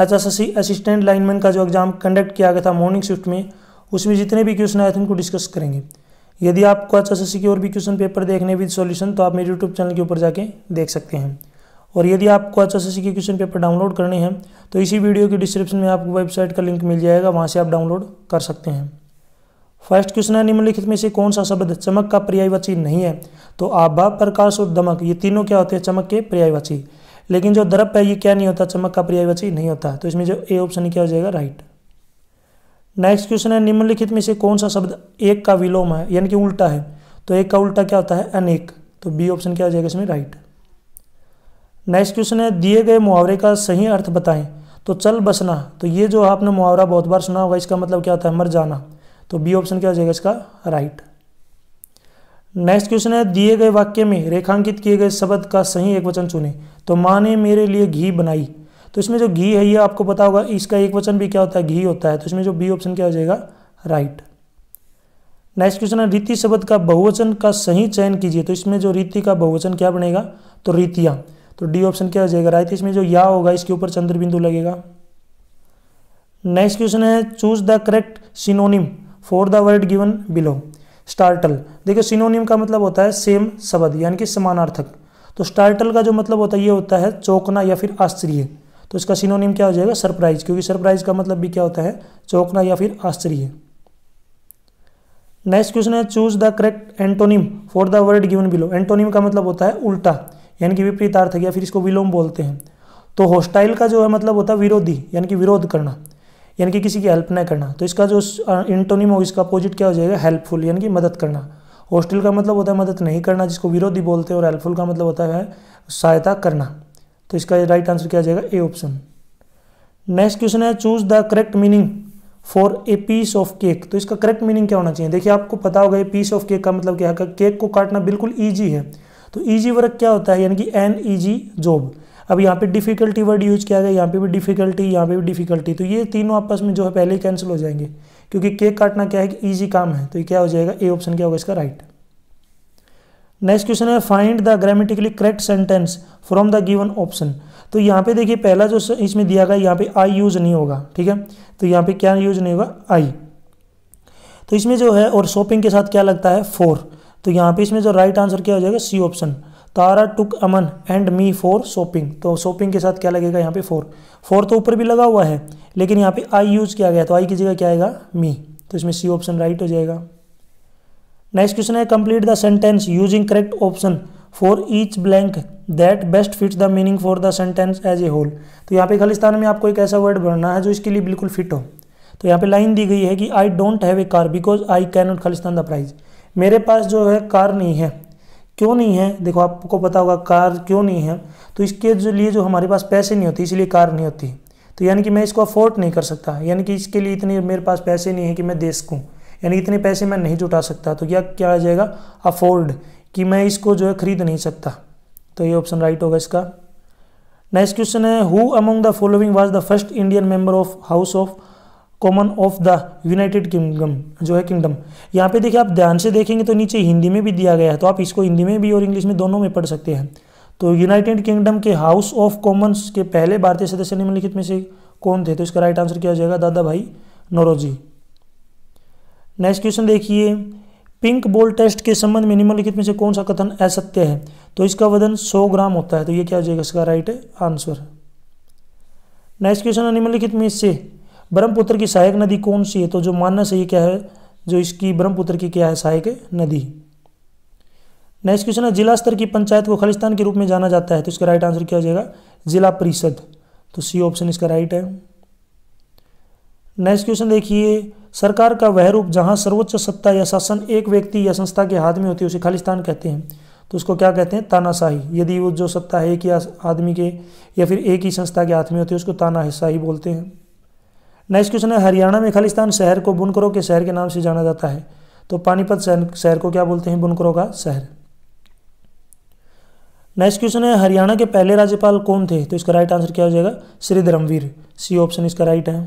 H S C assistant lineman का जो exam conduct किया गया था मॉर्निंग शिफ्ट में उसमें जितने भी क्वेश्चन आए थे उनको डिस्कस करेंगे यदि आपको एच एस सी के और भी क्वेश्चन पेपर देखने विद सॉल्यूशन तो आप मेरे यूट्यूब चैनल के ऊपर जाके देख सकते हैं और यदि आपको एच एस सी के क्वेश्चन पेपर डाउनलोड करने हैं तो इसी वीडियो के डिस्क्रिप्शन में आपको वेबसाइट का लिंक मिल जाएगा वहाँ से आप डाउनलोड कर सकते हैं फर्स्ट क्वेश्चन है निम्नलिखित में से कौन सा शब्द चमक का पर्यायवाची नहीं है तो आभा प्रकाश और दमक ये तीनों क्या होते हैं चमक के पर्यायवाची लेकिन जो दरप है ये क्या नहीं होता चमक का पर्यायवाची नहीं होता तो इसमें जो ए ऑप्शन क्या हो जाएगा राइट नेक्स्ट क्वेश्चन है निम्नलिखित में से कौन सा शब्द एक का विलोम है यानी कि उल्टा है तो एक का उल्टा क्या होता है अनेक तो बी ऑप्शन क्या हो जाएगा इसमें राइट नेक्स्ट क्वेश्चन है दिए गए मुहावरे का सही अर्थ बताएं तो चल बसना तो ये जो आपने मुहावरा बहुत बार सुना होगा इसका मतलब क्या होता है मर जाना तो बी ऑप्शन क्या हो जाएगा इसका राइट नेक्स्ट क्वेश्चन है दिए गए वाक्य में रेखांकित किए गए शब्द का सही एक वचन चुने तो माँ ने मेरे लिए घी बनाई तो इसमें जो घी है ये आपको पता होगा इसका एक वचन भी क्या होता है घी होता है तो इसमें जो बी ऑप्शन क्या हो जाएगा राइट नेक्स्ट क्वेश्चन है रीति शब्द का बहुवचन का सही चयन कीजिए तो इसमें जो रीति का बहुवचन क्या बनेगा तो रीतियाँ तो डी ऑप्शन क्या हो जाएगा राइट इसमें जो या होगा इसके ऊपर चंद्रबिंदु लगेगा नेक्स्ट क्वेश्चन है choose the correct synonym for the word given below startle देखिए सिनोनिम का मतलब होता है सेम शब्द यानी कि समानार्थक तो स्टार्टल का जो मतलब होता है ये होता है चौकना या फिर आश्चर्य तो इसका सिनोनिम क्या हो जाएगा सरप्राइज क्योंकि सरप्राइज का मतलब भी क्या होता है चौकना या फिर आश्चर्य नेक्स्ट क्वेश्चन है choose the correct antonym for the word given below antonym का मतलब होता है उल्टा यानी कि विपरीतार्थक या फिर इसको विलोम बोलते हैं तो होस्टाइल का जो है मतलब होता है विरोधी यानी कि विरोध करना यानी कि किसी की हेल्प ना करना तो इसका जो इंटोनिम हो इसका अपोजिट क्या हो जाएगा हेल्पफुल यानी कि मदद करना हॉस्टल का मतलब होता है मदद नहीं करना जिसको विरोधी बोलते हैं और हेल्पफुल का मतलब होता है सहायता करना तो इसका राइट आंसर क्या हो जाएगा ए ऑप्शन नेक्स्ट क्वेश्चन है choose the correct meaning for a piece of cake तो इसका करेक्ट मीनिंग क्या होना चाहिए देखिए आपको पता होगा ये पीस ऑफ केक का मतलब क्या है केक को काटना बिल्कुल ईजी है तो ईजी वर्क क्या होता है यानी कि एन ईजी जॉब अब यहाँ पे डिफ़िकल्टी वर्ड यूज किया गया यहाँ पे भी डिफ़िकल्टी यहाँ पे भी डिफ़िकल्टी तो ये तीनों आपस में जो है पहले ही कैंसिल हो जाएंगे क्योंकि केक काटना क्या है कि ईजी काम है तो ये क्या हो जाएगा ए ऑप्शन क्या होगा इसका राइट नेक्स्ट क्वेश्चन है find the grammatically correct sentence from the given option तो यहाँ पे देखिए पहला जो इसमें दिया गया यहाँ पे आई यूज नहीं होगा ठीक है तो यहाँ पे क्या यूज नहीं होगा आई तो इसमें जो है और शॉपिंग के साथ क्या लगता है फोर तो यहाँ पे इसमें जो राइट आंसर क्या हो जाएगा C option Tara took Aman and me for shopping तो शॉपिंग के साथ क्या लगेगा यहाँ पे फोर फोर तो ऊपर भी लगा हुआ है लेकिन यहाँ पे आई यूज किया गया तो आई की जगह क्या आएगा मी तो इसमें सी ऑप्शन राइट हो जाएगा नेक्स्ट क्वेश्चन है complete the sentence using correct option for each blank that best fits the meaning for the sentence as a whole तो यहाँ पे खालिस्तान में आपको एक ऐसा वर्ड भरना है जो इसके लिए बिल्कुल फिट हो तो यहाँ पे लाइन दी गई है कि I don't have a car because I can not खालिस्तान द प्राइज मेरे पास जो है कार नहीं है क्यों नहीं है देखो आपको पता होगा कार क्यों नहीं है तो इसके जो लिए जो हमारे पास पैसे नहीं होते इसलिए कार नहीं होती तो यानी कि मैं इसको अफोर्ड नहीं कर सकता यानी कि इसके लिए इतने मेरे पास पैसे नहीं है कि मैं दे सकूँ यानी इतने पैसे मैं नहीं जुटा सकता तो क्या क्या आ जाएगा अफोर्ड कि मैं इसको जो है खरीद नहीं सकता तो ये ऑप्शन राइट होगा इसका नेक्स्ट क्वेश्चन है who among the following was the first Indian member of house of common of the United Kingdom जो है किंगडम यहाँ पे देखिए आप ध्यान से देखेंगे तो नीचे हिंदी में भी दिया गया है तो आप इसको हिंदी में भी और इंग्लिश में दोनों में पढ़ सकते हैं तो यूनाइटेड किंगडम के हाउस ऑफ कॉमन्स के पहले भारतीय सदस्य निम्नलिखित में से कौन थे तो इसका राइट आंसर क्या हो जाएगा Dadabhai Naoroji next question देखिए पिंक बोल टेस्ट के संबंध में निम्नलिखित में से कौन सा कथन असत्य है तो इसका वजन 100 ग्राम होता है तो ये क्या हो जाएगा इसका राइट आंसर नेक्स्ट क्वेश्चन निम्नलिखित में से ब्रह्मपुत्र की सहायक नदी कौन सी है तो जो मानस है ये क्या है जो इसकी ब्रह्मपुत्र की क्या है सहायक नदी नेक्स्ट क्वेश्चन है जिला स्तर की पंचायत को खालिस्तान के रूप में जाना जाता है तो इसका राइट आंसर क्या हो जाएगा जिला परिषद तो सी ऑप्शन इसका राइट है नेक्स्ट क्वेश्चन देखिए सरकार का वह रूप जहां सर्वोच्च सत्ता या शासन एक व्यक्ति या संस्था के हाथ में होती है उसे खालिस्तान कहते हैं तो उसको क्या कहते हैं तानाशाही यदि वो जो सत्ता है एक ही आदमी के या फिर एक ही संस्था के हाथ में होती है उसको तानाशाही बोलते हैं नेक्स्ट क्वेश्चन है हरियाणा में खालिस्तान शहर को बुनकरो के शहर के नाम से जाना जाता है तो पानीपत शहर को क्या बोलते हैं बुनकरों का शहर नेक्स्ट क्वेश्चन है हरियाणा के पहले राज्यपाल कौन थे तो इसका राइट आंसर क्या हो जाएगा श्री धर्मवीर सी ऑप्शन इसका राइट है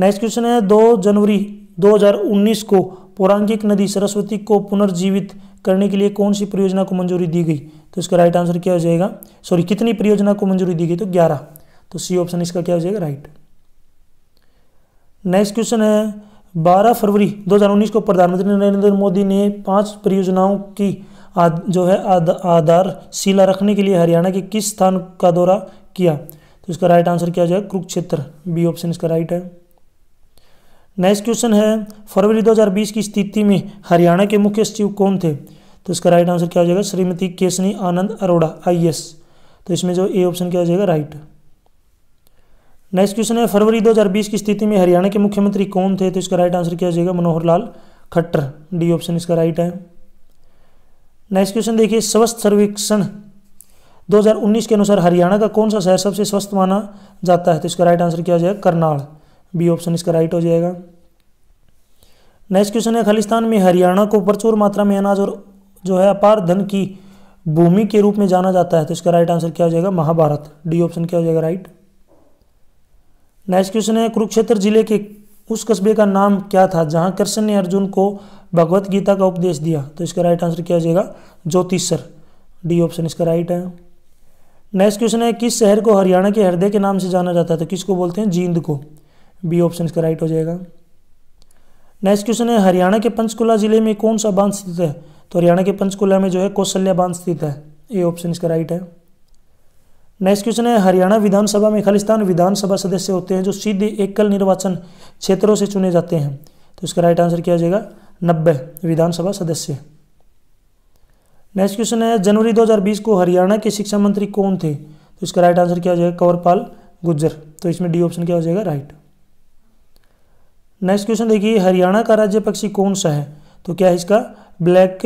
नेक्स्ट क्वेश्चन है दो जनवरी 2019 को पौराणिक नदी सरस्वती को पुनर्जीवित करने के लिए कौन सी परियोजना को मंजूरी दी गई तो इसका राइट आंसर क्या हो जाएगा सॉरी कितनी परियोजना को मंजूरी दी गई तो ग्यारह तो सी ऑप्शन इसका क्या हो जाएगा राइट नेक्स्ट क्वेश्चन है 12 फरवरी 2019 को प्रधानमंत्री नरेंद्र मोदी ने पांच परियोजनाओं की आद, जो है आद, आधारशिला रखने के लिए हरियाणा के किस स्थान का दौरा किया तो इसका राइट आंसर क्या हो जाएगा कुरुक्षेत्र बी ऑप्शन इसका राइट है नेक्स्ट क्वेश्चन है फरवरी 2020 की स्थिति में हरियाणा के मुख्य सचिव कौन थे तो इसका राइट आंसर क्या हो जाएगा श्रीमती केसनी आनंद अरोड़ा आई तो इसमें जो ए ऑप्शन क्या हो जाएगा राइट नेक्स्ट क्वेश्चन है फरवरी 2020 की स्थिति में हरियाणा के मुख्यमंत्री कौन थे तो इसका राइट आंसर क्या हो जाएगा मनोहर लाल खट्टर डी ऑप्शन इसका राइट है नेक्स्ट क्वेश्चन देखिए स्वस्थ सर्वेक्षण 2019 के अनुसार हरियाणा का कौन सा शहर सबसे स्वस्थ माना जाता है तो इसका राइट आंसर क्या हो जाएगा करनाल बी ऑप्शन इसका राइट हो जाएगा नेक्स्ट क्वेश्चन है खालिस्तान में हरियाणा को प्रचुर मात्रा में अनाज और जो है अपार धन की भूमि के रूप में जाना जाता है तो इसका राइट आंसर क्या हो जाएगा महाभारत डी ऑप्शन क्या हो जाएगा राइट नेक्स्ट क्वेश्चन है कुरुक्षेत्र जिले के उस कस्बे का नाम क्या था जहाँ कृष्ण ने अर्जुन को भगवत गीता का उपदेश दिया तो इसका राइट आंसर क्या हो जाएगा ज्योतिषर डी ऑप्शन इसका राइट है नेक्स्ट क्वेश्चन है किस शहर को हरियाणा के हृदय के नाम से जाना जाता है तो किसको बोलते हैं जींद को बी ऑप्शन इसका राइट हो जाएगा नेक्स्ट क्वेश्चन है हरियाणा के पंचकुला जिले में कौन सा बांध स्थित है तो हरियाणा के पंचकुला में जो है कौशल्या बांध स्थित है ए ऑप्शन इसका राइट है नेक्स्ट क्वेश्चन है हरियाणा विधानसभा में खालिस्तान विधानसभा सदस्य होते हैं जो सीधे एकल निर्वाचन क्षेत्रों से चुने जाते हैं तो इसका राइट आंसर क्या हो जाएगा नब्बे विधानसभा सदस्य नेक्स्ट क्वेश्चन है जनवरी 2020 को हरियाणा के शिक्षा मंत्री कौन थे तो इसका राइट आंसर क्या हो जाएगा कंवरपाल गुज्जर तो इसमें डी ऑप्शन क्या हो जाएगा राइट नेक्स्ट क्वेश्चन देखिए हरियाणा का राज्य पक्षी कौन सा है तो क्या है इसका ब्लैक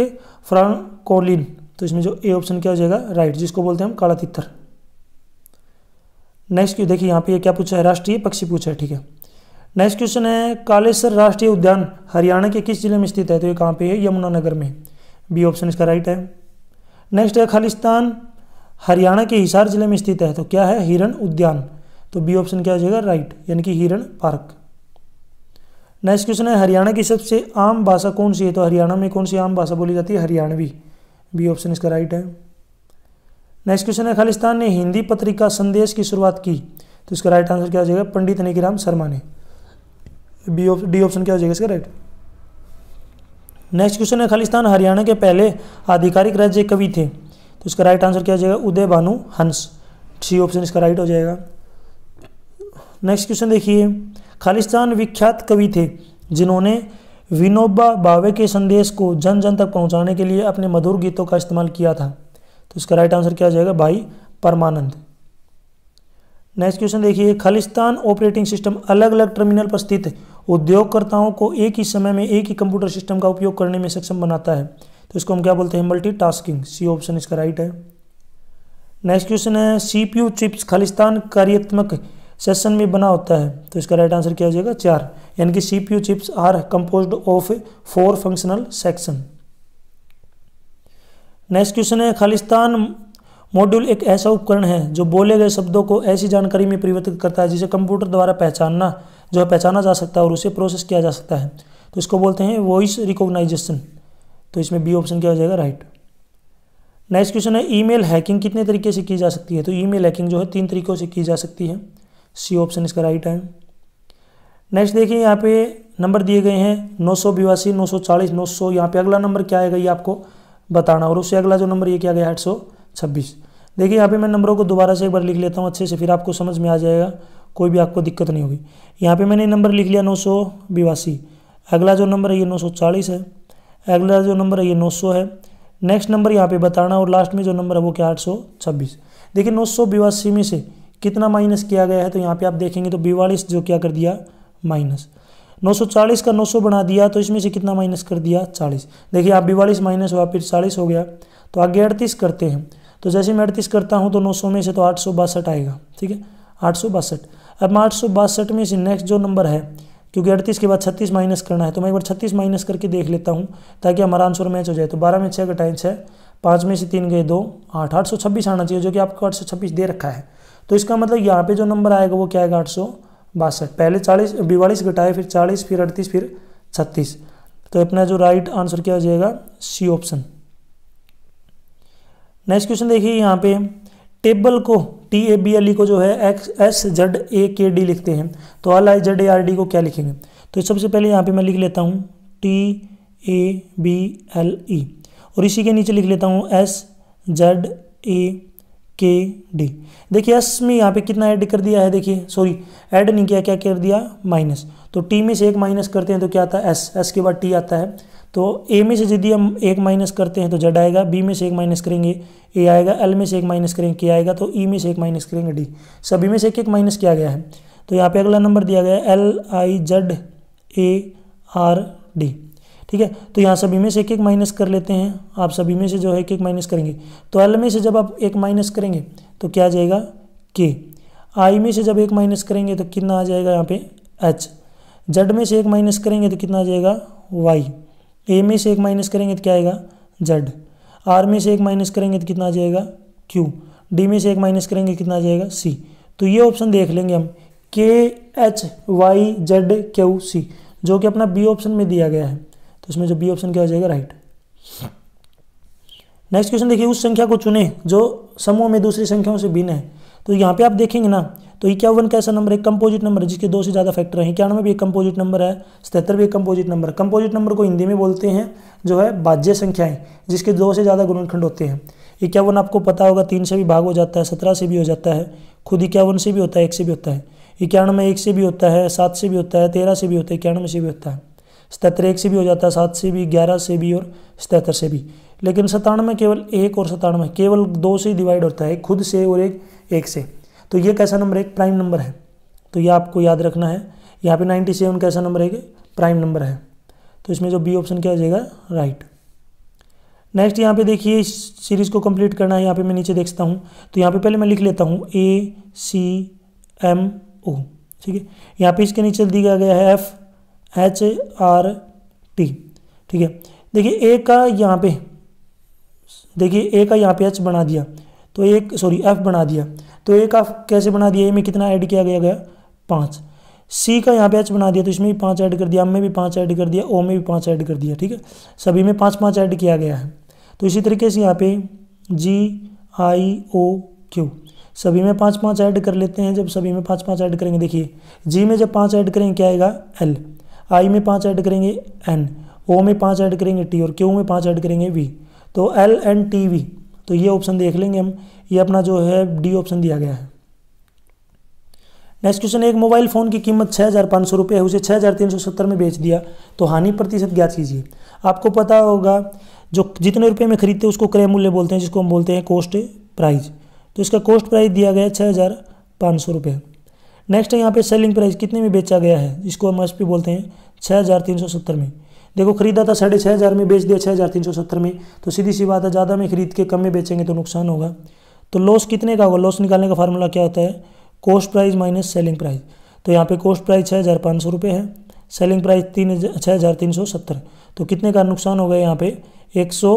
फ्रांकोलिन तो इसमें जो ए ऑप्शन क्या हो जाएगा राइट जिसको बोलते हैं हम काला तित्थर नेक्स्ट क्यों देखिए यहाँ पे क्या पूछा है राष्ट्रीय पक्षी पूछा है ठीक है नेक्स्ट क्वेश्चन है कालेसर राष्ट्रीय उद्यान हरियाणा के किस जिले में स्थित है तो ये कहाँ पे है यमुनानगर में बी ऑप्शन इसका राइट है नेक्स्ट है खालिस्तान हरियाणा के हिसार जिले में स्थित है तो क्या है हिरण उद्यान तो बी ऑप्शन क्या हो जाएगा राइट यानी कि हिरण पार्क नेक्स्ट क्वेश्चन है हरियाणा की सबसे आम भाषा कौन सी है तो हरियाणा में कौन सी आम भाषा बोली जाती है हरियाणवी बी ऑप्शन इसका राइट है नेक्स्ट क्वेश्चन है खालिस्तान ने हिंदी पत्रिका संदेश की शुरुआत की तो इसका राइट आंसर क्या हो जाएगा पंडित नेकीराम शर्मा ने बी डी ऑप्शन क्या हो जाएगा इसका राइट नेक्स्ट क्वेश्चन है खालिस्तान हरियाणा के पहले आधिकारिक राज्य कवि थे तो इसका राइट आंसर क्या हो जाएगा उदय भानु हंस सी ऑप्शन इसका राइट हो जाएगा नेक्स्ट क्वेश्चन देखिए खालिस्तान विख्यात कवि थे जिन्होंने विनोबा भावे के संदेश को जन जन तक पहुंचाने के लिए अपने मधुर गीतों का इस्तेमाल किया था तो इसका राइट आंसर क्या हो जाएगा बाई परमानंद नेक्स्ट क्वेश्चन देखिए खालिस्तान ऑपरेटिंग सिस्टम अलग अलग टर्मिनल पर स्थित उद्योगकर्ताओं को एक ही समय में एक ही कंप्यूटर सिस्टम का उपयोग करने में सक्षम बनाता है तो इसको हम क्या बोलते हैं मल्टी टास्किंग सी ऑप्शन इसका राइट है नेक्स्ट क्वेश्चन है सीपीयू चिप्स खालिस्तान कार्यात्मक सेशन में बना होता है तो इसका राइट आंसर क्या हो जाएगा चार यानी कि CPU chips are composed of four functional section next question है खालिस्तान मॉड्यूल एक ऐसा उपकरण है जो बोले गए शब्दों को ऐसी जानकारी में परिवर्तित करता है जिसे कंप्यूटर द्वारा पहचानना जो है पहचाना जा सकता है और उसे प्रोसेस किया जा सकता है तो इसको बोलते हैं वॉइस रिकॉग्नाइजेशन तो इसमें बी ऑप्शन क्या हो जाएगा राइट नेक्स्ट क्वेश्चन है ईमेल हैकिंग कितने तरीके से की जा सकती है तो ईमेल हैकिंग जो है तीन तरीक़ों से की जा सकती है सी ऑप्शन इसका राइट है नेक्स्ट देखिए यहाँ पे नंबर दिए गए हैं नौ सौ बयासी नौ सौ चालीस नौ सौ यहाँ पे अगला नंबर क्या आएगा ये आपको बताना और उससे अगला जो नंबर ये क्या गया आठ सौ छब्बीस देखिए यहाँ पे मैं नंबरों को दोबारा से एक बार लिख लेता हूँ अच्छे से फिर आपको समझ में आ जाएगा कोई भी आपको दिक्कत नहीं होगी यहाँ पे मैंने नंबर लिख लिया नौ सौ बिवासी अगला जो नंबर है ये नौ सौ चालीस है अगला जो नंबर है ये नौ सौ है नेक्स्ट नंबर यहाँ पे बताना और लास्ट में जो नंबर है वो क्या आठ सौ छब्बीस देखिए नौ सौ में से कितना माइनस किया गया है तो यहाँ पे आप देखेंगे तो बिवालीस जो क्या कर दिया माइनस 940 का 900 बना दिया तो इसमें से कितना माइनस कर दिया 40 देखिए आप बिवालीस माइनस हुआ फिर 40 हो गया तो आगे अड़तीस करते हैं तो जैसे मैं अड़तीस करता हूँ तो 900 में से तो आठ आएगा ठीक है आठ अब आठ में से नेक्स्ट जो नंबर है क्योंकि अड़तीस के बाद छत्तीस माइनस करना है तो मैं एक बार छत्तीस माइनस करके देख लेता हूँ ताकि हमारा आंसर मैच हो जाए तो बारह में छः टाइम छः पाँच में से तीन गए दो आठ आठ सौ छब्बीस आना चाहिए जो कि आपको आठ सौ छब्बीस दे रखा है तो इसका मतलब यहाँ पे जो नंबर आएगा वो क्या आएगा आठ सौ बासठ पहले चालीस बिवालीस घटाए फिर चालीस फिर अड़तीस फिर छत्तीस तो अपना जो राइट आंसर क्या हो जाएगा सी ऑप्शन नेक्स्ट क्वेश्चन देखिए यहाँ पे टेबल को T A B L E को जो है एक्स एस जेड ए के डी लिखते हैं तो L I Z A R D को क्या लिखेंगे तो सबसे पहले यहाँ पे मैं लिख लेता हूँ T A B L E और इसी के नीचे लिख लेता हूँ एस जेड ए के डी देखिए एस में यहाँ पे कितना ऐड कर दिया है देखिए सॉरी ऐड नहीं किया क्या कर दिया माइनस तो टी में से एक माइनस करते हैं तो क्या आता है एस एस के बाद टी आता है तो ए में से यदि हम एक माइनस करते हैं तो जेड आएगा बी में से एक माइनस करेंगे ए आएगा एल में से एक माइनस करेंगे के आएगा तो ई e में से एक माइनस करेंगे डी सभी में से एक एक माइनस किया गया है तो यहाँ पे अगला नंबर दिया गया है L I Z A R D ठीक है तो यहाँ सभी में से एक एक माइनस कर लेते हैं आप सभी में से जो है एक एक माइनस करेंगे तो एल में से जब आप एक माइनस करेंगे तो क्या आ जाएगा के आई में से जब एक माइनस करेंगे तो कितना आ जाएगा यहाँ पे एच जेड में से एक माइनस करेंगे तो कितना आ जाएगा वाई ए में से एक माइनस करेंगे तो क्या आएगा जेड आर में से एक माइनस करेंगे तो कितना आ जाएगा क्यू डी में से एक माइनस करेंगे कितना आ जाएगा सी तो ये ऑप्शन देख लेंगे हम K H Y Z Q C जो कि अपना बी ऑप्शन में दिया गया है इसमें जो बी ऑप्शन क्या हो जाएगा राइट नेक्स्ट क्वेश्चन देखिए उस संख्या को चुने जो समूह में दूसरी संख्याओं से भिन्न है तो यहाँ पे आप देखेंगे ना तो इक्यावन का ऐसा नंबर है कंपोजिट नंबर है जिसके दो से ज़्यादा फैक्टर हैं इक्यानवे भी एक कंपोजिट नंबर है सतहत्तर भी एक कंपोजिट नंबर कंपोजिट नंबर को हिंदी में बोलते हैं जो है बाज्य संख्याएं जिसके दो से ज़्यादा गुणनखंड होते हैं इक्यावन आपको पता होगा तीन से भी भाग हो जाता है सत्रह से भी हो जाता है खुद इक्यावन से भी होता है एक से भी होता है इक्यानवे एक से भी होता है सात से भी होता है तेरह से भी होता है इक्यानवे से भी होता है सतहत्तर एक से भी हो जाता है सात से भी ग्यारह से भी और सतहत्तर से भी लेकिन सतानवे केवल एक और सतानवे केवल दो से डिवाइड होता है खुद से और एक एक से तो ये कैसा नंबर एक प्राइम नंबर है तो ये आपको याद रखना है यहाँ पे 97 कैसा नंबर है प्राइम नंबर है तो इसमें जो बी ऑप्शन क्या हो जाएगा राइट नेक्स्ट यहाँ पे देखिए इस सीरीज़ को कंप्लीट करना है यहाँ पे मैं नीचे देखता हूँ तो यहाँ पे पहले मैं लिख लेता हूँ ए सी एम ओ ठीक है यहाँ पे इसके नीचे दिया गया है एफ एच आर टी ठीक है देखिए ए का यहाँ पे देखिए ए का यहाँ पे एच बना दिया तो एक सॉरी एफ बना दिया तो ए का कैसे बना दिया ए में कितना ऐड किया गया गया पाँच सी का यहाँ पे एच बना दिया तो इसमें भी पाँच ऐड कर दिया एम में भी पाँच ऐड कर दिया ओ में भी पाँच ऐड कर दिया ठीक है सभी में पाँच पाँच ऐड किया गया है तो इसी तरीके से यहाँ पे जी आई ओ क्यू सभी में पाँच पाँच ऐड कर लेते हैं जब सभी में पाँच पाँच ऐड करेंगे देखिए जी में जब पाँच ऐड करेंगे क्या आएगा एल आई में पाँच ऐड करेंगे एन ओ में पाँच ऐड करेंगे टी और क्यू में पाँच ऐड करेंगे वी तो एल एन टी वी तो ये ऑप्शन देख लेंगे हम ये अपना जो है डी ऑप्शन दिया गया है नेक्स्ट क्वेश्चन एक मोबाइल फ़ोन की कीमत छः हज़ार पाँच सौ रुपये है उसे छः हज़ार तीन सौ सत्तर में बेच दिया तो हानि प्रतिशत ज्ञात कीजिए आपको पता होगा जो जितने रुपये में खरीदते हैं उसको क्रय मूल्य बोलते हैं जिसको हम बोलते हैं कॉस्ट प्राइज तो इसका कॉस्ट प्राइस दिया गया छः हज़ार पाँच सौ रुपये नेक्स्ट है यहाँ पे सेलिंग प्राइस कितने में बेचा गया है इसको हम एस बोलते हैं छः हज़ार तीन सौ सत्तर में देखो खरीदा था साढ़े छः हज़ार में बेच दिया छः हज़ार तीन सौ सत्तर में तो सीधी सी बात है ज़्यादा में खरीद के कम में बेचेंगे तो नुकसान होगा तो लॉस कितने का होगा लॉस निकालने का फार्मूला क्या होता है cost price minus selling price तो यहाँ पे कॉस्ट प्राइस छः हज़ार पाँच सौ रुपये है सेलिंग प्राइस तीन छः हज़ार तीन सौ सत्तर तो कितने का नुकसान हो गया यहाँ पे एक सौ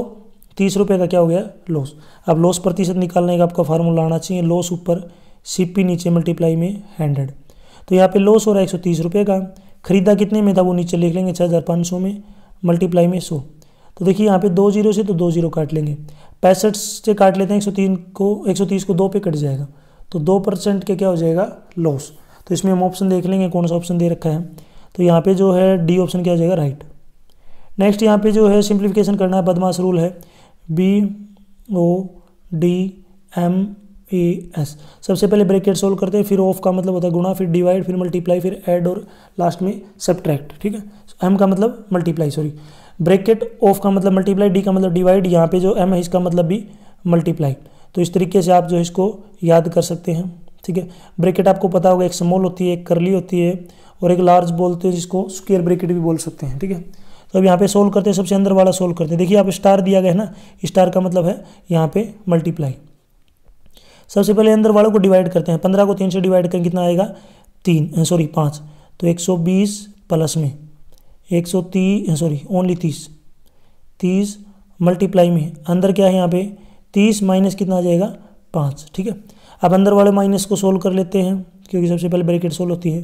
तीस रुपये का क्या हो गया लॉस अब लॉस प्रतिशत निकालने का आपका फार्मूला आना चाहिए लॉस ऊपर सी पी नीचे मल्टीप्लाई में हंड्रेड तो यहाँ पे लॉस हो रहा है एक सौ तीस रुपये का खरीदा कितने में था वो नीचे लिख लेंगे छः हज़ार पाँच सौ में मल्टीप्लाई में सौ तो देखिए यहाँ पे दो जीरो से तो दो जीरो काट लेंगे पैंसठ से काट लेते हैं एक सौ तीन को एक सौ तीस को दो पे कट जाएगा तो दो परसेंट के क्या हो जाएगा लॉस तो इसमें हम ऑप्शन देख लेंगे कौन सा ऑप्शन दे रखा है तो यहाँ पर जो है डी ऑप्शन क्या हो जाएगा राइट नेक्स्ट यहाँ पे जो है सिंप्लीफिकेशन करना है बदमाश रूल है B O D M A S सबसे पहले ब्रैकेट सोल्व करते हैं फिर ऑफ का मतलब होता है गुणा फिर डिवाइड फिर मल्टीप्लाई फिर ऐड और लास्ट में सब्ट्रैक्ट ठीक है एम का मतलब मल्टीप्लाई सॉरी ब्रैकेट ऑफ का मतलब मल्टीप्लाई डी का मतलब डिवाइड यहाँ पे जो एम है इसका मतलब भी मल्टीप्लाई तो इस तरीके से आप जो इसको याद कर सकते हैं ठीक है ब्रेकेट आपको पता होगा एक स्मॉल होती है एक करली होती है और एक लार्ज बोलते हैं जिसको स्क्वेयर ब्रेकेट भी बोल सकते हैं ठीक है तो अब यहाँ पे सोल्व करते हैं सबसे अंदर वाला सोल्व करते हैं देखिए आप स्टार दिया गया है ना स्टार का मतलब है यहाँ पे मल्टीप्लाई सबसे पहले अंदर वालों को डिवाइड करते हैं पंद्रह को तीन से डिवाइड करें कितना आएगा तीन सॉरी पाँच तो एक सौ बीस प्लस में एक सौ तीस सॉरी ओनली तीस तीस मल्टीप्लाई में अंदर क्या है यहाँ पे तीस माइनस कितना आ जाएगा पाँच ठीक है अब अंदर वाले माइनस को सोल्व कर लेते हैं क्योंकि सबसे पहले ब्रैकेट सोल्व होती है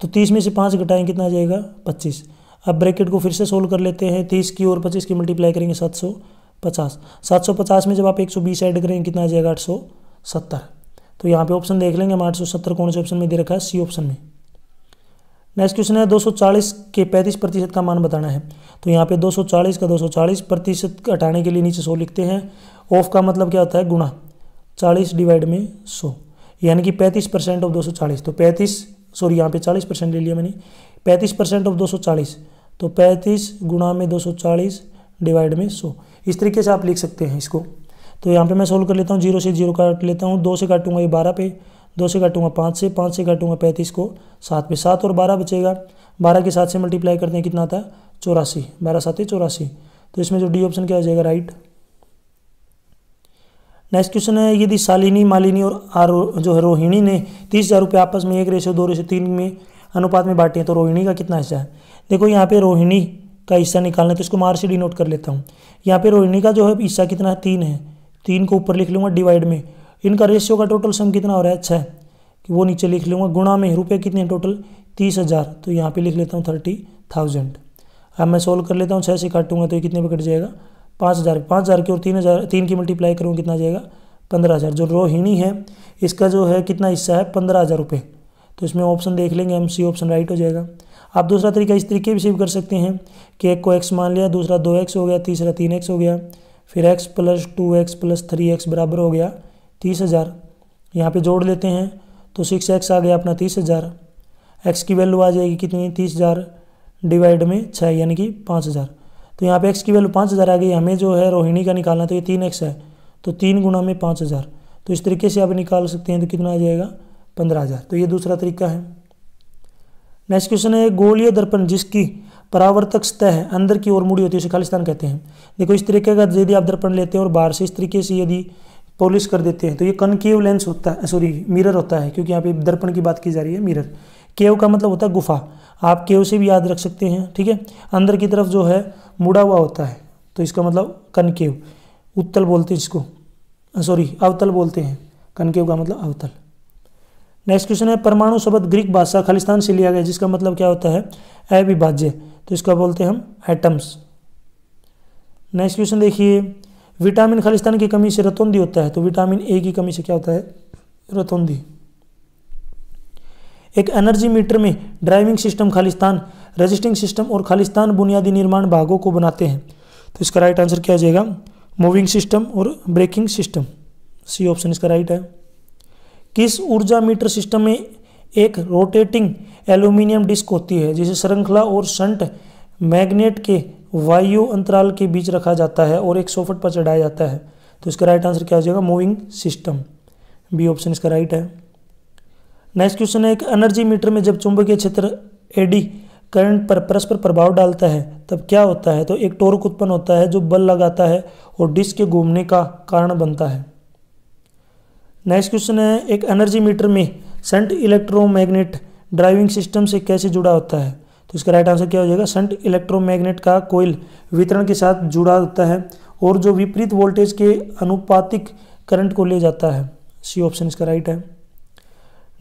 तो तीस में से पाँच घटाएँ कितना आ जाएगा पच्चीस अब ब्रैकेट को फिर से सोल्व कर लेते हैं तीस की और पच्चीस की मल्टीप्लाई करेंगे सात सौ पचास सात सौ पचास में जब आप एक सौ बीस ऐड करेंगे कितना आ जाएगा आठ सौ सत्तर तो यहाँ पे ऑप्शन देख लेंगे हम आठ सौ सत्तर कौन से ऑप्शन में दे रखा है सी ऑप्शन में नेक्स्ट क्वेश्चन है दो सौ चालीस के पैंतीस प्रतिशत का मान बताना है तो यहाँ पे चालीस का दो सौ चालीस प्रतिशत हटाने के लिए नीचे सौ लिखते हैं ऑफ का मतलब क्या होता है गुणा चालीस डिवाइड में सौ यानी कि पैंतीस परसेंट ऑफ दो सौ चालीस तो पैंतीस सॉरी यहाँ पे चालीस परसेंट ले लिया मैंने पैंतीस परसेंट ऑफ दो सौ चालीस तो पैंतीस गुणा में दो सौ चालीस डिवाइड में सौ इस तरीके से आप लिख सकते हैं इसको तो यहाँ पे मैं सोल्व कर लेता हूँ जीरो से जीरो काट लेता हूँ दो से काटूंगा ये बारह पे दो से काटूंगा पाँच से पाँच से काटूंगा पैंतीस को सात पे सात और बारह बचेगा बारह के साथ से मल्टीप्लाई करते हैं कितना आता है चौरासी बारह सात चौरासी तो इसमें जो डी ऑप्शन क्या हो जाएगा राइट नेक्स्ट क्वेश्चन है यदि शालिनी मालिनी और आरो जो है रोहिणी ने तीस हज़ार रुपये आपस में एक रेशो दो रेशो तीन में अनुपात में बांटे हैं तो रोहिणी का कितना हिस्सा है देखो यहाँ पे रोहिणी का हिस्सा निकालना है तो इसको मार से डिनोट कर लेता हूँ यहाँ पे रोहिणी का जो है हिस्सा कितना है तीन है तीन को ऊपर लिख लूँगा डिवाइड में इनका रेशियो का टोटल सम कितना हो रहा है छः कि वो नीचे लिख लूँगा गुणा में रुपये कितने टोटल तीस हज़ार तो यहाँ पे लिख लेता हूँ थर्टी थाउजेंड अब मैं सोल्व कर लेता हूँ छः से काटूंगा तो ये कितने पे कट जाएगा पाँच हज़ार पाँच हज़ार की और तीन हज़ार तीन की मल्टीप्लाई करूँ कितना जाएगा पंद्रह हज़ार जो रोहिणी है इसका जो है कितना हिस्सा है पंद्रह हज़ार रुपये तो इसमें ऑप्शन देख लेंगे हम सी ऑप्शन राइट हो जाएगा आप दूसरा तरीका इस तरीके भी सेव कर सकते हैं कि एक को एक्स मान लिया दूसरा दो एक्स हो गया तीसरा तीन एक्स हो गया फिर X plus two X plus three X बराबर हो गया तीस हज़ार यहाँ पर जोड़ लेते हैं तो सिक्स एक्स आ गया अपना तीस हज़ार एक्स की वैल्यू आ जाएगी कितनी तीस हज़ार डिवाइड में छः यानी कि पाँच हज़ार तो यहाँ पे एक्स की वैल्यू पाँच हज़ार आ गई हमें जो है रोहिणी का निकालना तो ये तीन एक्स है तो तीन गुना में पाँच हज़ार तो इस तरीके से आप निकाल सकते हैं तो कितना आ जाएगा पंद्रह हज़ार तो ये दूसरा तरीका है नेक्स्ट क्वेश्चन है गोलीय दर्पण जिसकी परावर्तक सतह अंदर की ओर मुड़ी होती है उसे खालिस्तान कहते हैं देखो इस तरीके का यदि आप दर्पण लेते हैं और बाहर से इस तरीके से यदि पॉलिश कर देते हैं तो ये कनकेव लेंस होता है सॉरी मिरर होता है क्योंकि यहाँ पे दर्पण की बात की जा रही है मिरर केव का मतलब होता है गुफा आप केव से भी याद रख सकते हैं ठीक है अंदर की तरफ जो है मुड़ा हुआ होता है तो इसका मतलब कनकेव उत्तल बोलते हैं इसको सॉरी अवतल बोलते हैं कनकेव का मतलब अवतल नेक्स्ट क्वेश्चन है परमाणु शब्द ग्रीक भाषा खालिस्तान से लिया गया जिसका मतलब क्या होता है अविभाज्य तो इसका बोलते हैं हम एटम्स नेक्स्ट क्वेश्चन देखिए विटामिन खालिस्तान की कमी से रतौंदी होता है तो विटामिन ए की कमी से क्या होता है रतौंदी एक एनर्जी मीटर में ड्राइविंग सिस्टम खालिस्तान रजिस्टिंग सिस्टम और खालिस्तान बुनियादी निर्माण भागों को बनाते हैं तो इसका राइट आंसर क्या हो जाएगा मूविंग सिस्टम और ब्रेकिंग सिस्टम सी ऑप्शन इसका राइट है किस ऊर्जा मीटर सिस्टम में एक रोटेटिंग एल्यूमिनियम डिस्क होती है जिसे श्रृंखला और शंट मैग्नेट के वायु अंतराल के बीच रखा जाता है और एक सोफट पर चढ़ाया जाता है तो इसका राइट आंसर क्या हो जाएगा मूविंग सिस्टम बी ऑप्शन इसका राइट है नेक्स्ट क्वेश्चन है एक एनर्जी मीटर में जब चुंबकीय क्षेत्र एडी करंट पर परस्पर प्रभाव डालता है तब क्या होता है तो एक टोर्क उत्पन्न होता है जो बल लगाता है और डिस्क के घूमने का कारण बनता है नेक्स्ट क्वेश्चन है एक एनर्जी मीटर में सेंट इलेक्ट्रोमैग्नेट ड्राइविंग सिस्टम से कैसे जुड़ा होता है तो इसका राइट आंसर क्या हो जाएगा सेंट इलेक्ट्रोमैग्नेट का कोयल वितरण के साथ जुड़ा होता है और जो विपरीत वोल्टेज के अनुपातिक करंट को ले जाता है सी ऑप्शन इसका राइट है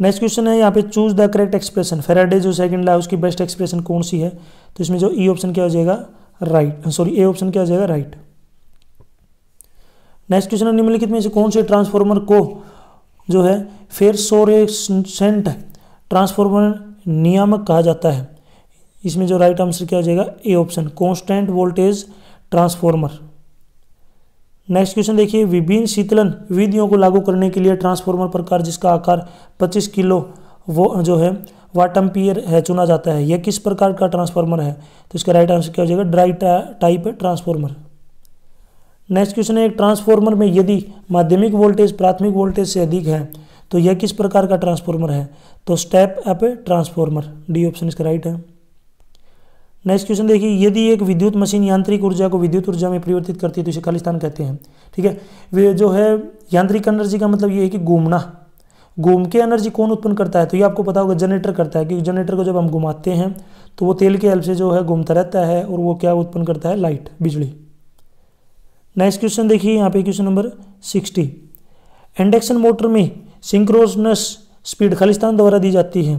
नेक्स्ट क्वेश्चन है यहाँ पे choose the correct expression Faraday जो सेकंड ला उसकी बेस्ट एक्सप्रेशन कौन सी है तो इसमें जो ई e ऑप्शन क्या हो जाएगा राइट सॉरी ए ऑप्शन क्या हो जाएगा राइट नेक्स्ट क्वेश्चन है निम्नलिखित में से कौन से ट्रांसफॉर्मर को जो है फिर सोरेसेंट ट्रांसफॉर्मर नियामक कहा जाता है इसमें जो राइट आंसर क्या हो जाएगा A option constant voltage transformer next question देखिए विभिन्न शीतलन विधियों को लागू करने के लिए ट्रांसफॉर्मर प्रकार जिसका आकार 25 किलो वो जो है वाटम्पियर है चुना जाता है यह किस प्रकार का ट्रांसफॉर्मर है तो इसका राइट आंसर क्या हो जाएगा dry type transformer next question है एक ट्रांसफॉर्मर में यदि माध्यमिक वोल्टेज प्राथमिक वोल्टेज से अधिक है तो यह किस प्रकार का ट्रांसफॉर्मर है तो step up transformer D option इसका राइट है नेक्स्ट क्वेश्चन देखिए यदि एक विद्युत मशीन यांत्रिक ऊर्जा को विद्युत ऊर्जा में परिवर्तित करती है तो इसे खालिस्तान कहते हैं ठीक है वे जो है यांत्रिक एनर्जी का मतलब ये है कि घूमना घूम के एनर्जी कौन उत्पन्न करता है तो ये आपको पता होगा जनरेटर करता है क्योंकि जनरेटर को जब हम घुमाते हैं तो वो तेल के हेल्प से जो है घूमता रहता है और वो क्या उत्पन्न करता है लाइट बिजली नेक्स्ट क्वेश्चन देखिए यहाँ पे question number sixty induction motor में सिंक्रोनस स्पीड खालिस्तान द्वारा दी जाती है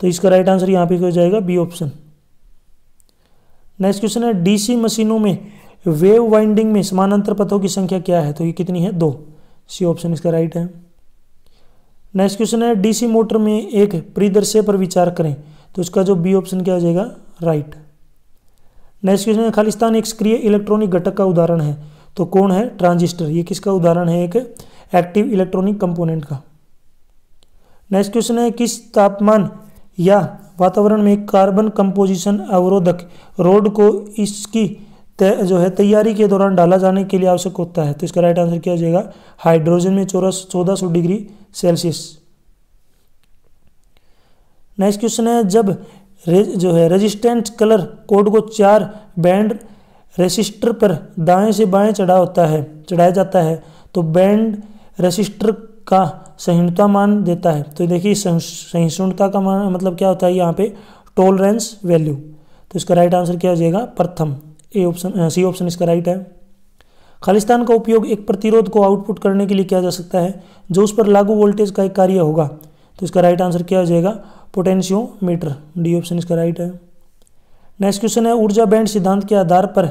तो इसका राइट आंसर यहाँ पे हो जाएगा बी ऑप्शन नेक्स्ट क्वेश्चन है डीसी मशीनों में वेव वाइंडिंग में समानांतर पथों की संख्या क्या है तो ये कितनी है दो सी ऑप्शन इसका राइट है नेक्स्ट क्वेश्चन है डीसी मोटर में एक परिदृश्य पर विचार करें तो इसका जो बी ऑप्शन क्या हो जाएगा राइट नेक्स्ट क्वेश्चन है खालिस्तान एक सक्रिय इलेक्ट्रॉनिक घटक का उदाहरण है तो कौन है ट्रांजिस्टर ये किसका उदाहरण है एक एक्टिव इलेक्ट्रॉनिक कंपोनेंट का नेक्स्ट क्वेश्चन है किस तापमान या वातावरण में कार्बन कंपोजिशन अवरोधक रोड को इसकी जो है तैयारी के दौरान डाला जाने के लिए आवश्यक होता है तो इसका राइट आंसर क्या हो जाएगा हाइड्रोजन में चौरस चौदह सौ डिग्री सेल्सियस नेक्स्ट क्वेश्चन है जब जो है रेजिस्टेंट कलर कोड को चार बैंड रेसिस्टर पर दाएं से बाएं चढ़ा होता है चढ़ाया जाता है तो बैंड रेसिस्टर का सहिष्णुता मान देता है तो देखिए सहिष्णुता का मान मतलब क्या होता है यहाँ पे टोलरेंस वैल्यू तो इसका राइट आंसर क्या हो जाएगा प्रथम ए ऑप्शन सी ऑप्शन इसका राइट है खालिस्तान का उपयोग एक प्रतिरोध को आउटपुट करने के लिए किया जा सकता है जो उस पर लागू वोल्टेज का एक कार्य होगा तो इसका राइट आंसर क्या हो जाएगा पोटेंशियोमीटर डी ऑप्शन इसका राइट है नेक्स्ट क्वेश्चन है ऊर्जा बैंड सिद्धांत के आधार पर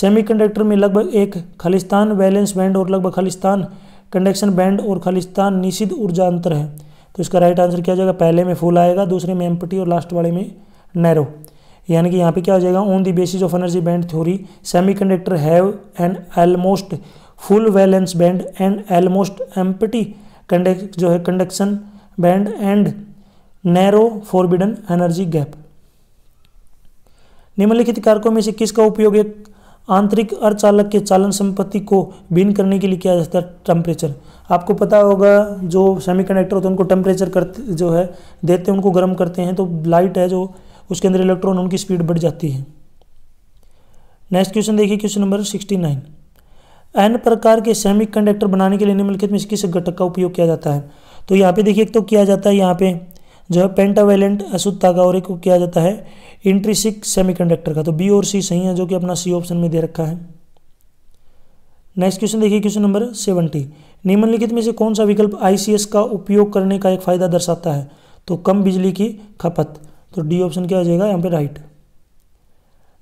सेमीकंडक्टर में लगभग एक खालिस्तान वैलेंस बैंड और लगभग खालिस्तान कंडक्शन बैंड और खालिस्तान निषिद्ध ऊर्जा अंतर है तो इसका राइट आंसर क्या हो जाएगा पहले में फुल आएगा दूसरे में एम्पटी और लास्ट वाले में नैरो यानी कि यहाँ पे क्या हो जाएगा on the basis of energy band theory semiconductor have an almost full valence band and almost empty conduct जो है conduction band and narrow forbidden energy gap निम्नलिखित कारकों में से किसका उपयोग एक आंतरिक चालक के चालन संपत्ति को भिन्न करने के लिए किया जाता है टेम्परेचर आपको पता होगा जो सेमीकंडक्टर होते हैं उनको टेम्परेचर करते जो है देते हैं उनको गर्म करते हैं तो लाइट है जो उसके अंदर इलेक्ट्रॉन उनकी स्पीड बढ़ जाती है नेक्स्ट क्वेश्चन देखिए question number sixty nine N प्रकार के सेमी कंडक्टर बनाने के लिए निम्नलिखित में किस घटक का उपयोग किया जाता है तो यहाँ पे देखिए एक तो किया जाता है यहाँ पे जो है पेंटावेलेंट का और एक किया जाता है इंट्रीसिक सेमीकंडक्टर का तो बी और सी सही है जो कि अपना सी ऑप्शन में दे रखा है नेक्स्ट क्वेश्चन देखिए क्वेश्चन नंबर सेवेंटी निम्नलिखित में से कौन सा विकल्प आईसीएस का उपयोग करने का एक फायदा दर्शाता है तो कम बिजली की खपत तो डी ऑप्शन क्या हो जाएगा यहाँ पे राइट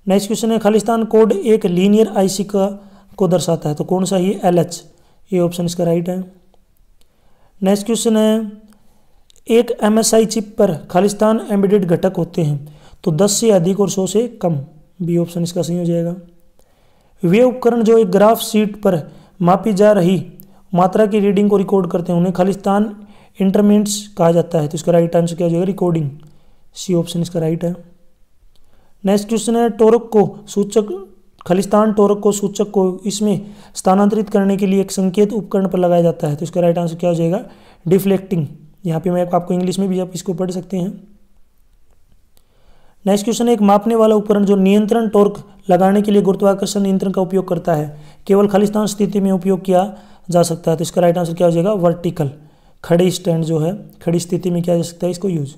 नेक्स्ट क्वेश्चन है खालिस्तान कोड एक लीनियर आईसी का को दर्शाता है तो कौन सा ये एल एच ये ऑप्शन इसका राइट है नेक्स्ट क्वेश्चन है एक एम चिप पर खालिस्तान एम्बेडेड घटक होते हैं तो 10 से अधिक और 100 से कम बी ऑप्शन इसका सही हो जाएगा वे उपकरण जो एक ग्राफ सीट पर मापी जा रही मात्रा की रीडिंग को रिकॉर्ड करते हैं उन्हें खालिस्तान इंटरमेंट्स कहा जाता है तो इसका राइट आंसर क्या हो जाएगा रिकॉर्डिंग सी ऑप्शन इसका राइट है नेक्स्ट क्वेश्चन है टोरक को सूचक खालिस्तान टोरक को सूचक को इसमें स्थानांतरित करने के लिए एक संकेत उपकरण पर लगाया जाता है तो इसका राइट आंसर क्या हो जाएगा डिफ्लेक्टिंग यहाँ पे मैं आपको इंग्लिश में भी आप इसको पढ़ सकते हैं नेक्स्ट क्वेश्चन है एक मापने वाला उपकरण जो नियंत्रण टॉर्क लगाने के लिए गुरुत्वाकर्षण नियंत्रण का उपयोग करता है केवल खालिस्तान स्थिति में उपयोग किया जा सकता है तो इसका राइट आंसर क्या हो जाएगा वर्टिकल खड़े स्टैंड जो है खड़ी स्थिति में किया जा सकता है इसको यूज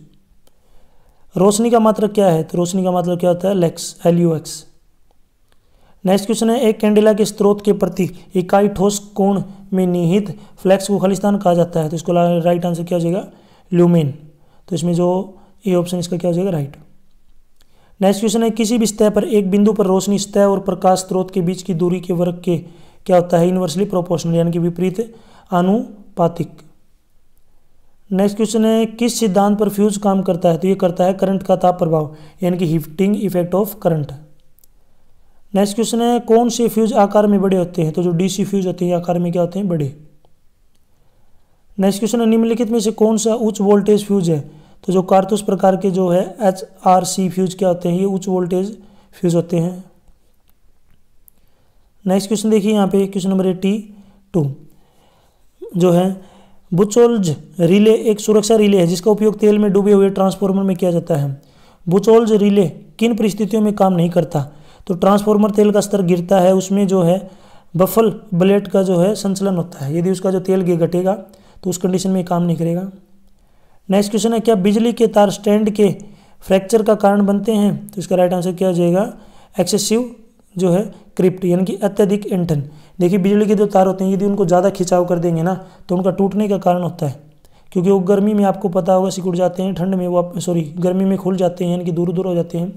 रोशनी का मात्रक क्या है तो रोशनी का मतलब क्या होता है lux L U X next question है एक कैंडिला के स्रोत के प्रति इकाई ठोस कोण में निहित फ्लैक्स को खालिस्तान कहा जाता है तो इसको राइट आंसर क्या हो जाएगा ल्यूमेन तो इसमें जो ए ऑप्शन इसका क्या हो जाएगा राइट नेक्स्ट क्वेश्चन है किसी भी स्तर पर एक बिंदु पर रोशनी स्तर और प्रकाश स्रोत के बीच की दूरी के वर्ग के क्या होता है इन्वर्सली प्रोपोर्शनल यानी कि विपरीत आनुपातिक नेक्स्ट क्वेश्चन है किस सिद्धांत पर फ्यूज काम करता है तो ये करता है करंट का ताप प्रभाव यानी कि heating effect of current next question है कौन से फ्यूज आकार में बड़े होते हैं तो जो डीसी फ्यूज होते हैं आकार में क्या होते हैं बड़े नेक्स्ट क्वेश्चन है निम्नलिखित में से कौन सा उच्च वोल्टेज फ्यूज है तो जो कारतूस प्रकार के जो है एच आर सी फ्यूज क्या होते हैं ये उच्च वोल्टेज फ्यूज होते हैं नेक्स्ट क्वेश्चन देखिए यहाँ पे क्वेश्चन नंबर एट्टी टू जो है बुचोल्ज रिले एक सुरक्षा रिले है जिसका उपयोग तेल में डूबे हुए ट्रांसफॉर्मर में किया जाता है बुचोल्ज रिले किन परिस्थितियों में काम नहीं करता तो ट्रांसफॉर्मर तेल का स्तर गिरता है उसमें जो है बफल ब्लेड का जो है संचलन होता है यदि उसका जो तेल घटेगा तो उस कंडीशन में काम नहीं करेगा नेक्स्ट क्वेश्चन है क्या बिजली के तार स्टैंड के फ्रैक्चर का कारण बनते हैं तो इसका राइट आंसर क्या हो जाएगा एक्सेसिव जो है क्रिप्ट यानी कि अत्यधिक एंठन देखिए बिजली के जो तार होते हैं यदि उनको ज़्यादा खिंचाव कर देंगे ना तो उनका टूटने का कारण होता है क्योंकि वो गर्मी में आपको पता होगा सिकुड़ जाते हैं ठंड में वो आप सॉरी गर्मी में खुल जाते हैं यानी कि दूर दूर हो जाते हैं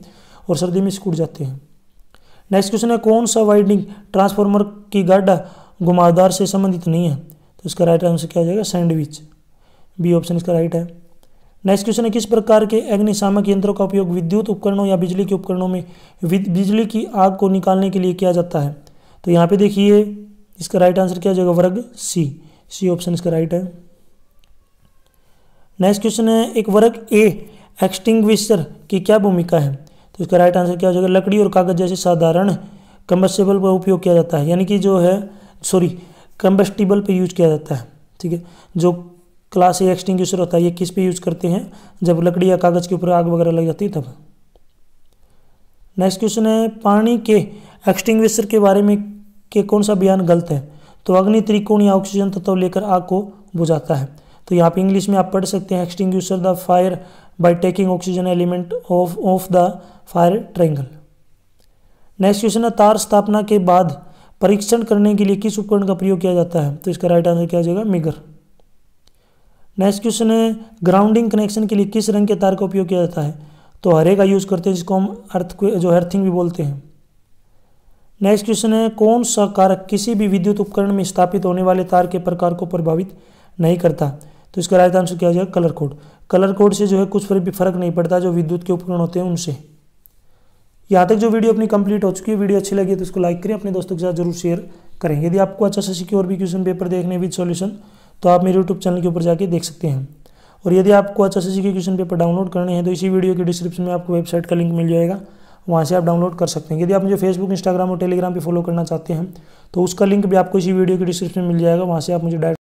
और सर्दी में सिकुड़ जाते हैं नेक्स्ट क्वेश्चन है कौन सा वाइंडिंग ट्रांसफार्मर की गाडा घुमावदार से संबंधित नहीं है तो इसका राइट आंसर क्या हो जाएगा सैंडविच बी ऑप्शन इसका राइट है नेक्स्ट क्वेश्चन है किस प्रकार के अग्निशामक यंत्रों का उपयोग विद्युत उपकरणों या बिजली के उपकरणों में बिजली की आग को निकालने के लिए किया जाता है तो यहाँ पे देखिए इसका राइट आंसर क्या हो जाएगा वर्ग सी सी ऑप्शन इसका राइट है नेक्स्ट क्वेश्चन है एक वर्ग ए एक्सटिंग्विशर की क्या भूमिका है तो इसका राइट आंसर क्या हो जाएगा लकड़ी और कागज़ जैसे साधारण कम्बस्टेबल पर उपयोग किया जाता है यानी कि जो है सॉरी कम्बस्टिबल पर यूज किया जाता है ठीक है जो क्लास ए एक्सटिंग होता है ये किस पे यूज करते हैं जब लकड़ी या कागज़ के ऊपर आग वगैरह लग जाती है तब नेक्स्ट क्वेश्चन है पानी के एक्सटिंग के बारे में के कौन सा बयान गलत है तो अग्नि त्रिकोण या ऑक्सीजन तत्व तो लेकर आग को बुझाता है तो यहाँ पे इंग्लिश में आप पढ़ सकते हैं extinguish the fire by taking oxygen element off of the fire triangle next question है तार स्थापना के बाद परीक्षण करने के लिए किस उपकरण का प्रयोग किया जाता है तो इसका राइट आंसर क्या हो जाएगा मिगर नेक्स्ट क्वेश्चन है ग्राउंडिंग कनेक्शन के लिए किस रंग के तार का उपयोग किया जाता है तो हरे का यूज़ करते हैं जिसको हम अर्थ जो अर्थिंग भी बोलते हैं नेक्स्ट क्वेश्चन है कौन सा कारक किसी भी विद्युत उपकरण में स्थापित होने वाले तार के प्रकार को प्रभावित नहीं करता तो इसका राइट आंसर क्या हो जाएगा कलर कोड कलर कोड से जो है कुछ भी फर्क नहीं पड़ता जो विद्युत के उपकरण होते हैं उनसे यहाँ तक जो वीडियो अपनी कंप्लीट हो चुकी है वीडियो अच्छी लगी तो उसको लाइक करें अपने दोस्तों के साथ जरूर शेयर करें यदि आपको अच्छा सा सीखे और भी क्वेश्चन पेपर देखने विद सॉल्यूशन तो आप मेरे यूट्यूब चैनल के ऊपर जाके देख सकते हैं और यदि आपको अच्छा सा सीखे क्वेश्चन पेपर डाउनलोड करने हैं तो इसी वीडियो के डिस्क्रिप्शन में आपको वेबसाइट का लिंक मिल जाएगा वहाँ से आप डाउनलोड कर सकते हैं यदि आप मुझे फेसबुक इंस्टाग्राम और टेलीग्राम पर फॉलो करना चाहते हैं तो उसका लिंक भी आपको इसी वीडियो के डिस्क्रिप्शन में मिल जाएगा वहाँ से आप मुझे डायरेक्ट